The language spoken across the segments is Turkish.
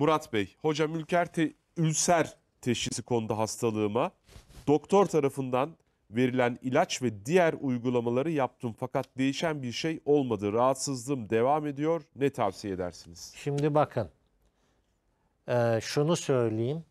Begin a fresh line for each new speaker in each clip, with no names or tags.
Murat Bey, hocam ülker te, ülser teşhisi konuda hastalığıma. Doktor tarafından verilen ilaç ve diğer uygulamaları yaptım fakat değişen bir şey olmadı. Rahatsızlığım devam ediyor. Ne tavsiye edersiniz? Şimdi bakın. Ee, şunu söyleyeyim.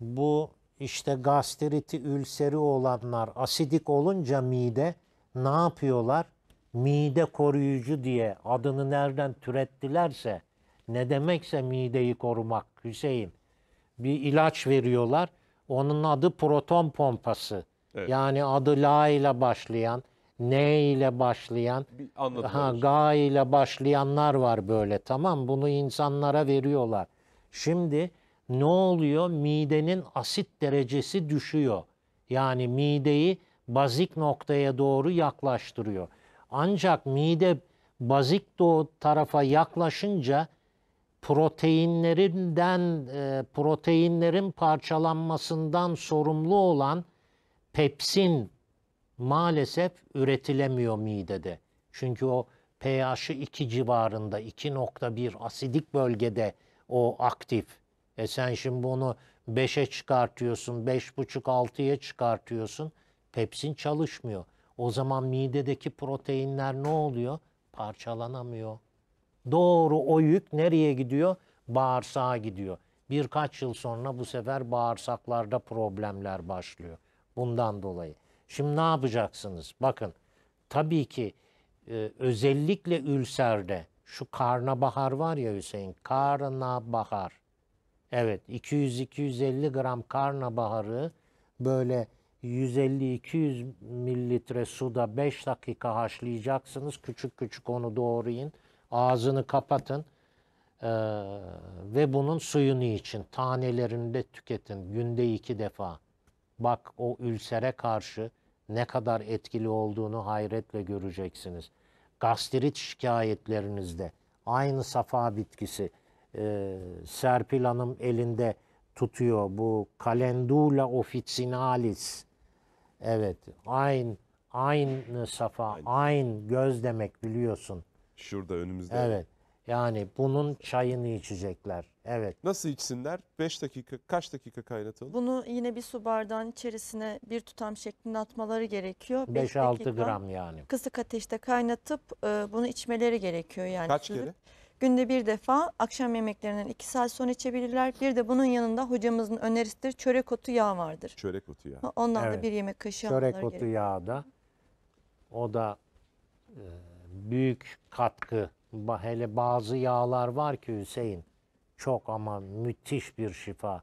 Bu işte gastriti, ülseri olanlar asidik olunca mide ne yapıyorlar? Mide koruyucu diye adını nereden türettilerse ne demekse mideyi korumak Hüseyin. Bir ilaç veriyorlar. Onun adı proton pompası. Evet. Yani adı la ile başlayan, ne ile başlayan, ha, ga ile başlayanlar var böyle. Tamam bunu insanlara veriyorlar. Şimdi ne oluyor? Midenin asit derecesi düşüyor. Yani mideyi bazik noktaya doğru yaklaştırıyor. Ancak mide bazik doğu tarafa yaklaşınca proteinlerinden e, proteinlerin parçalanmasından sorumlu olan pepsin maalesef üretilemiyor midede. Çünkü o pH'i 2 civarında 2.1 asidik bölgede o aktif. E sen şimdi bunu 5'e çıkartıyorsun, 5.5-6'ya çıkartıyorsun. Pepsin çalışmıyor. O zaman midedeki proteinler ne oluyor? Parçalanamıyor. Doğru o yük nereye gidiyor? Bağırsağa gidiyor. Birkaç yıl sonra bu sefer bağırsaklarda problemler başlıyor. Bundan dolayı. Şimdi ne yapacaksınız? Bakın tabii ki e, özellikle ülserde şu karnabahar var ya Hüseyin. Karnabahar. Evet 200-250 gram karnabaharı böyle 150-200 mililitre suda 5 dakika haşlayacaksınız. Küçük küçük onu doğrayın. Ağzını kapatın ee, ve bunun suyunu için tanelerinde tüketin günde iki defa. Bak o ülsere karşı ne kadar etkili olduğunu hayretle göreceksiniz. Gastrit şikayetlerinizde aynı safa bitkisi e, Serpil Hanım elinde tutuyor bu Calendula officinalis. Evet, aynı aynı safa, aynı göz demek biliyorsun. Şurada önümüzde. Evet. Yani bunun çayını içecekler. Evet. Nasıl içsinler? 5 dakika, kaç dakika kaynatalım? Bunu yine bir su bardağın içerisine bir tutam şeklinde atmaları gerekiyor. 5-6 gram yani. Kısık ateşte kaynatıp e, bunu içmeleri gerekiyor yani. Kaç Sürüp, kere? Günde bir defa akşam yemeklerinden 2 saat sonra içebilirler. Bir de bunun yanında hocamızın önerisidir çörek otu yağı vardır. Çörek otu yağı. Ondan evet. da bir yemek kaşığı Çörek otu gerekiyor. yağı da o da e, büyük katkı. Hele bazı yağlar var ki Hüseyin çok ama müthiş bir şifa.